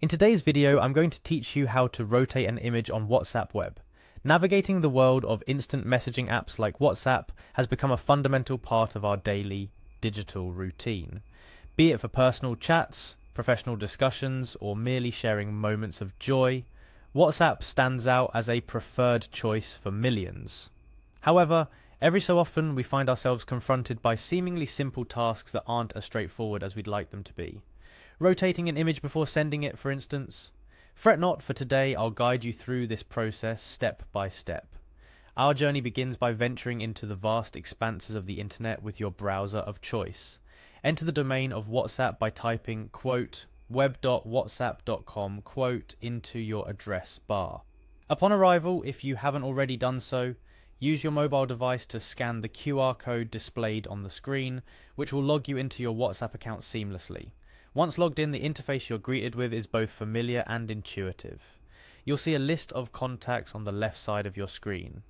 In today's video, I'm going to teach you how to rotate an image on WhatsApp Web. Navigating the world of instant messaging apps like WhatsApp has become a fundamental part of our daily digital routine, be it for personal chats, professional discussions, or merely sharing moments of joy. WhatsApp stands out as a preferred choice for millions. However, every so often we find ourselves confronted by seemingly simple tasks that aren't as straightforward as we'd like them to be. Rotating an image before sending it, for instance. Fret not, for today I'll guide you through this process step by step. Our journey begins by venturing into the vast expanses of the internet with your browser of choice. Enter the domain of WhatsApp by typing, quote, web.whatsapp.com, quote, into your address bar. Upon arrival, if you haven't already done so, use your mobile device to scan the QR code displayed on the screen, which will log you into your WhatsApp account seamlessly. Once logged in, the interface you're greeted with is both familiar and intuitive. You'll see a list of contacts on the left side of your screen.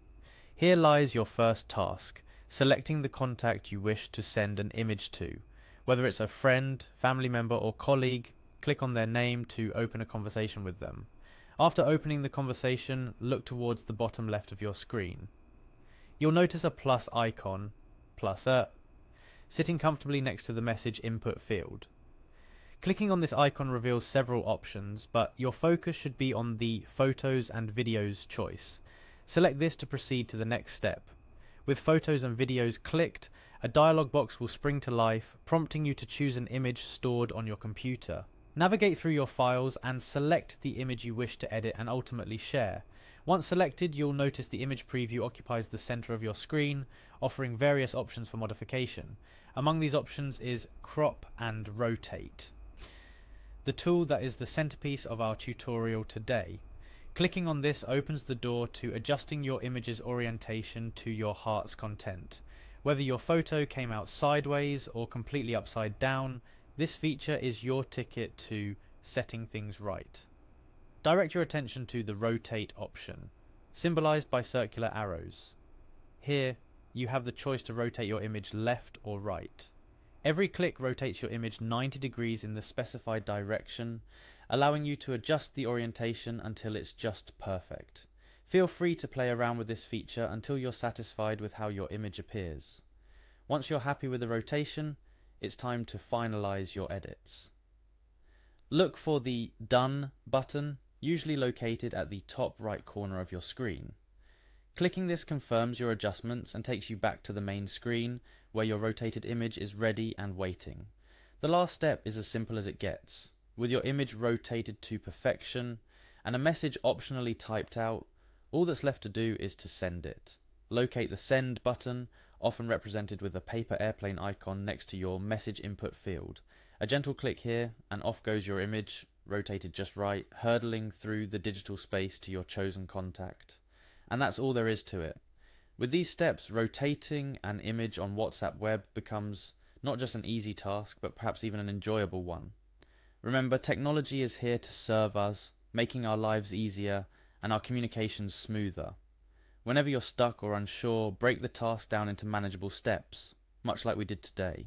Here lies your first task, selecting the contact you wish to send an image to. Whether it's a friend, family member or colleague, click on their name to open a conversation with them. After opening the conversation, look towards the bottom left of your screen. You'll notice a plus icon, plus a, sitting comfortably next to the message input field. Clicking on this icon reveals several options, but your focus should be on the Photos and Videos choice. Select this to proceed to the next step. With photos and videos clicked, a dialog box will spring to life, prompting you to choose an image stored on your computer. Navigate through your files and select the image you wish to edit and ultimately share. Once selected, you'll notice the image preview occupies the center of your screen, offering various options for modification. Among these options is crop and rotate the tool that is the centerpiece of our tutorial today. Clicking on this opens the door to adjusting your image's orientation to your heart's content. Whether your photo came out sideways or completely upside down, this feature is your ticket to setting things right. Direct your attention to the rotate option, symbolized by circular arrows. Here, you have the choice to rotate your image left or right. Every click rotates your image 90 degrees in the specified direction, allowing you to adjust the orientation until it's just perfect. Feel free to play around with this feature until you're satisfied with how your image appears. Once you're happy with the rotation, it's time to finalize your edits. Look for the Done button, usually located at the top right corner of your screen. Clicking this confirms your adjustments and takes you back to the main screen where your rotated image is ready and waiting. The last step is as simple as it gets, with your image rotated to perfection and a message optionally typed out, all that's left to do is to send it. Locate the send button, often represented with a paper airplane icon next to your message input field. A gentle click here and off goes your image, rotated just right, hurtling through the digital space to your chosen contact and that's all there is to it. With these steps, rotating an image on WhatsApp web becomes not just an easy task, but perhaps even an enjoyable one. Remember, technology is here to serve us, making our lives easier and our communications smoother. Whenever you're stuck or unsure, break the task down into manageable steps, much like we did today.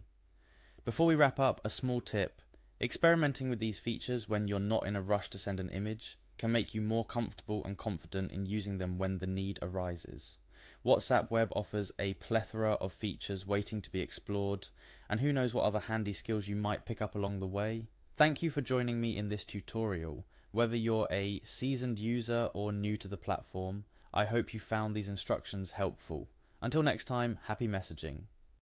Before we wrap up, a small tip experimenting with these features when you're not in a rush to send an image can make you more comfortable and confident in using them when the need arises. WhatsApp Web offers a plethora of features waiting to be explored, and who knows what other handy skills you might pick up along the way. Thank you for joining me in this tutorial. Whether you're a seasoned user or new to the platform, I hope you found these instructions helpful. Until next time, happy messaging.